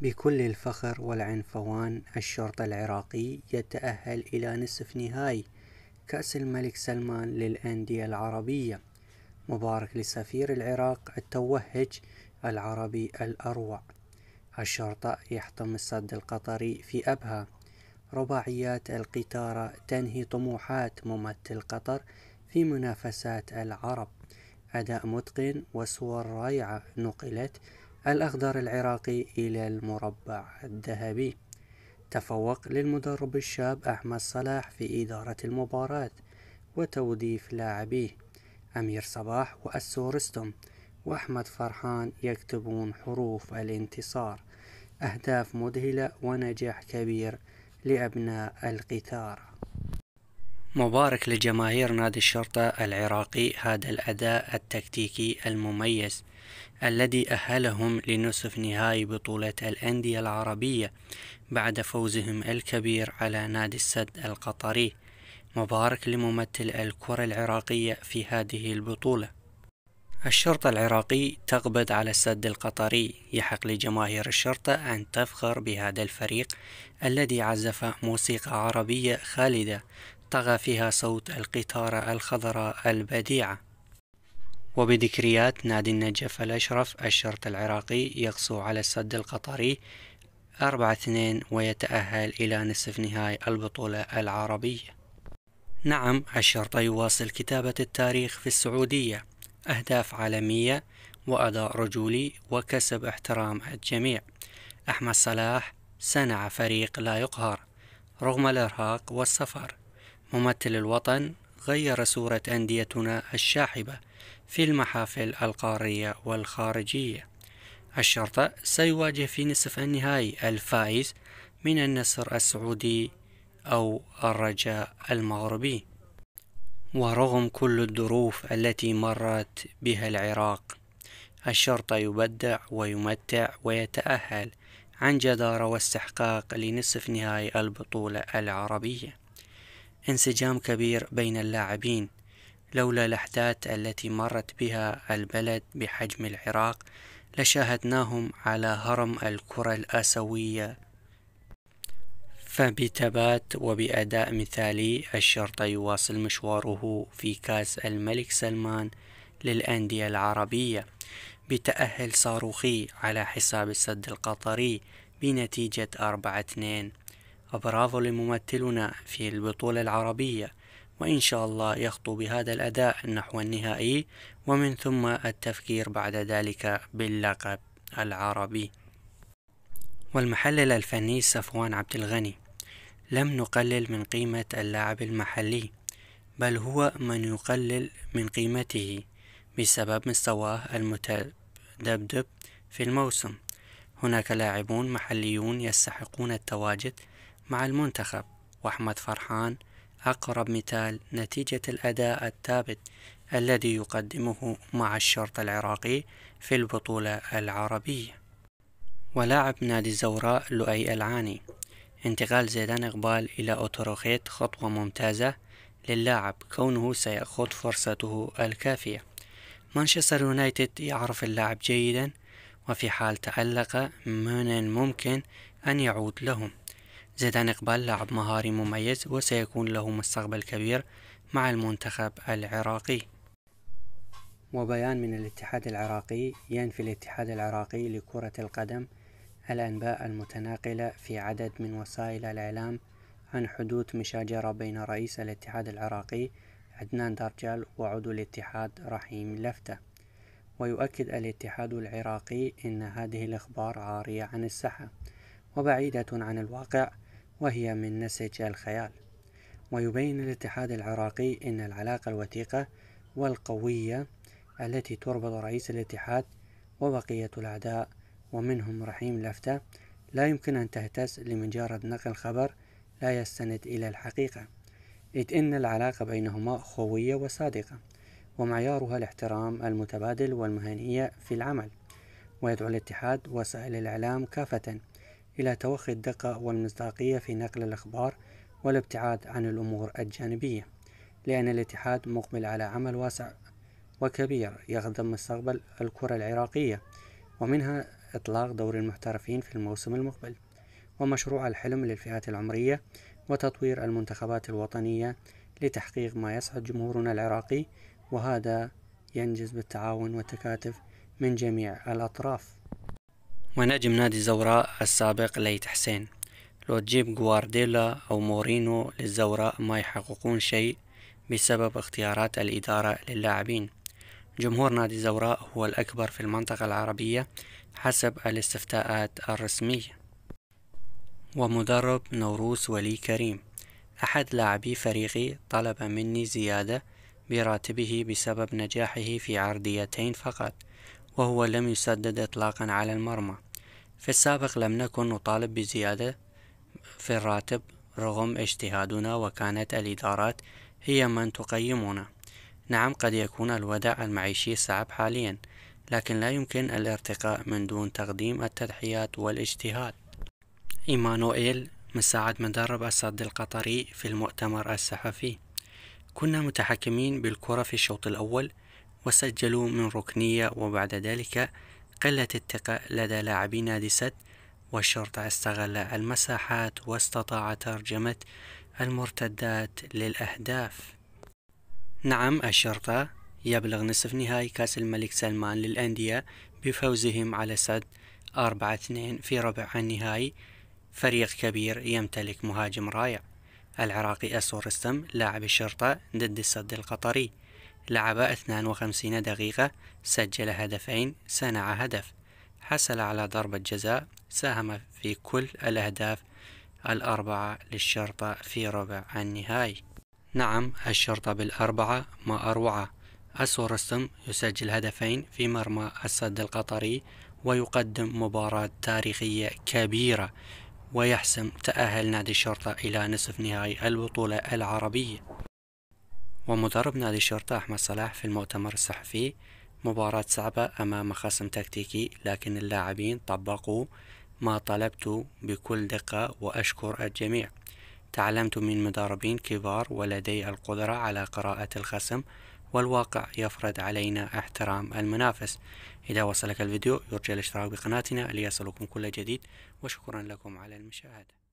بكل الفخر والعنفوان الشرطة العراقي يتأهل إلى نصف نهائي كأس الملك سلمان للأندية العربية مبارك لسفير العراق التوهج العربي الأروع الشرطة يحطم الصد القطري في أبها رباعيات القتارة تنهي طموحات ممثل قطر في منافسات العرب أداء متقن وصور رائعة نقلت الأخضر العراقي إلى المربع الذهبي تفوق للمدرب الشاب أحمد صلاح في إدارة المباراة وتوظيف لاعبيه أمير صباح وأسورستم وأحمد فرحان يكتبون حروف الانتصار أهداف مذهلة ونجاح كبير لأبناء القطار مبارك لجماهير نادي الشرطة العراقي هذا الأداء التكتيكي المميز الذي أهلهم لنصف نهائي بطولة الأندية العربية بعد فوزهم الكبير على نادي السد القطري مبارك لممثل الكرة العراقية في هذه البطولة الشرطة العراقي تقبض على السد القطري يحق لجماهير الشرطة أن تفخر بهذا الفريق الذي عزف موسيقى عربية خالدة طغى فيها صوت القطارة الخضراء البديعة وبذكريات نادي النجف الأشرف الشرط العراقي يقسو على السد القطري أربعة اثنين ويتأهل إلى نصف نهائي البطولة العربية نعم الشرطة يواصل كتابة التاريخ في السعودية أهداف عالمية وأداء رجولي وكسب احترام الجميع أحمد صلاح صنع فريق لا يقهر رغم الإرهاق والسفر ممثل الوطن غير صورة أنديتنا الشاحبة في المحافل القارية والخارجية الشرطة سيواجه في نصف النهائي الفائز من النصر السعودي أو الرجاء المغربي ورغم كل الظروف التي مرت بها العراق الشرطة يبدع ويمتع ويتأهل عن جدارة واستحقاق لنصف نهائي البطولة العربية انسجام كبير بين اللاعبين لولا الأحداث التي مرت بها البلد بحجم العراق لشاهدناهم على هرم الكرة الآسيوية فبتبات وبأداء مثالي الشرطة يواصل مشواره في كأس الملك سلمان للأندية العربية بتأهل صاروخي على حساب السد القطري بنتيجة 4-2 وبرافو لممثلنا في البطولة العربية وإن شاء الله يخطو بهذا الأداء نحو النهائي ومن ثم التفكير بعد ذلك باللقب العربي والمحلل الفني صفوان عبد الغني لم نقلل من قيمة اللاعب المحلي بل هو من يقلل من قيمته بسبب مستواه المتذبذب في الموسم هناك لاعبون محليون يستحقون التواجد مع المنتخب وأحمد فرحان أقرب مثال نتيجة الأداء الثابت الذي يقدمه مع الشرط العراقي في البطولة العربية ولاعب نادي الزوراء لؤي العاني انتقال زيدان إقبال إلى أوتروخيت خطوة ممتازة للاعب كونه سيأخذ فرصته الكافية مانشستر يونايتد يعرف اللاعب جيدا وفي حال تعلق من الممكن أن يعود لهم زيدان إقبال لاعب مهاري مميز وسيكون له مستقبل كبير مع المنتخب العراقي وبيان من الاتحاد العراقي ينفي الاتحاد العراقي لكرة القدم الأنباء المتناقلة في عدد من وسائل الإعلام عن حدوث مشاجرة بين رئيس الاتحاد العراقي عدنان درجال وعضو الاتحاد رحيم لفتة ويؤكد الاتحاد العراقي أن هذه الأخبار عارية عن الصحة وبعيدة عن الواقع وهي من نسج الخيال ويبين الاتحاد العراقي أن العلاقة الوثيقة والقوية التي تربط رئيس الاتحاد وبقية الأعداء ومنهم رحيم لفتة لا يمكن أن تهتز لمجرد نقل خبر لا يستند إلى الحقيقة إذ إن العلاقة بينهما خوية وصادقة ومعيارها الاحترام المتبادل والمهنية في العمل ويدعو الاتحاد وسائل الإعلام كافة إلى توخي الدقة والمصداقية في نقل الأخبار والابتعاد عن الأمور الجانبية لأن الاتحاد مقبل على عمل واسع وكبير يخدم مستقبل الكرة العراقية ومنها إطلاق دور المحترفين في الموسم المقبل ومشروع الحلم للفئات العمرية وتطوير المنتخبات الوطنية لتحقيق ما يسعد جمهورنا العراقي وهذا ينجز بالتعاون والتكاتف من جميع الأطراف ونجم نادي الزوراء السابق ليت حسين لو تجيب جوارديلا أو مورينو للزوراء ما يحققون شيء بسبب اختيارات الإدارة للاعبين جمهور نادي الزوراء هو الأكبر في المنطقة العربية حسب الاستفتاءات الرسمية ومدرب نوروس ولي كريم أحد لاعبي فريقي طلب مني زيادة براتبه بسبب نجاحه في عرضيتين فقط وهو لم يسدد إطلاقا على المرمى في السابق لم نكن نطالب بزيادة في الراتب رغم اجتهادنا وكانت الإدارات هي من تقيمنا نعم قد يكون الوضع المعيشي صعب حاليا لكن لا يمكن الارتقاء من دون تقديم التضحيات والاجتهاد إيمانويل مساعد مدرب السد القطري في المؤتمر الصحفي كنا متحكمين بالكرة في الشوط الأول وسجلوا من ركنية وبعد ذلك قلة الثقة لدى لاعبي نادي سد والشرطة استغل المساحات واستطاع ترجمة المرتدات للأهداف نعم الشرطة يبلغ نصف نهائي كأس الملك سلمان للأندية بفوزهم على سد 4-2 في ربع النهائي فريق كبير يمتلك مهاجم رائع العراقي أسور رستم لاعب الشرطة ضد السد القطري لعب 52 دقيقة سجل هدفين صنع هدف حصل على ضربة جزاء ساهم في كل الأهداف الأربعة للشرطة في ربع النهائي نعم الشرطة بالأربعة ما أروعة أسورستم رستم يسجل هدفين في مرمى السد القطري ويقدم مباراة تاريخية كبيرة ويحسم تأهل نادي الشرطة إلى نصف نهائي البطولة العربية ومدرب نادي الشرطة أحمد صلاح في المؤتمر الصحفي مباراة صعبة أمام خصم تكتيكي لكن اللاعبين طبقوا ما طلبت بكل دقة وأشكر الجميع تعلمت من مدربين كبار ولدي القدرة على قراءة الخصم والواقع يفرض علينا احترام المنافس إذا وصلك الفيديو يرجى الاشتراك بقناتنا ليصلكم كل جديد وشكرا لكم على المشاهدة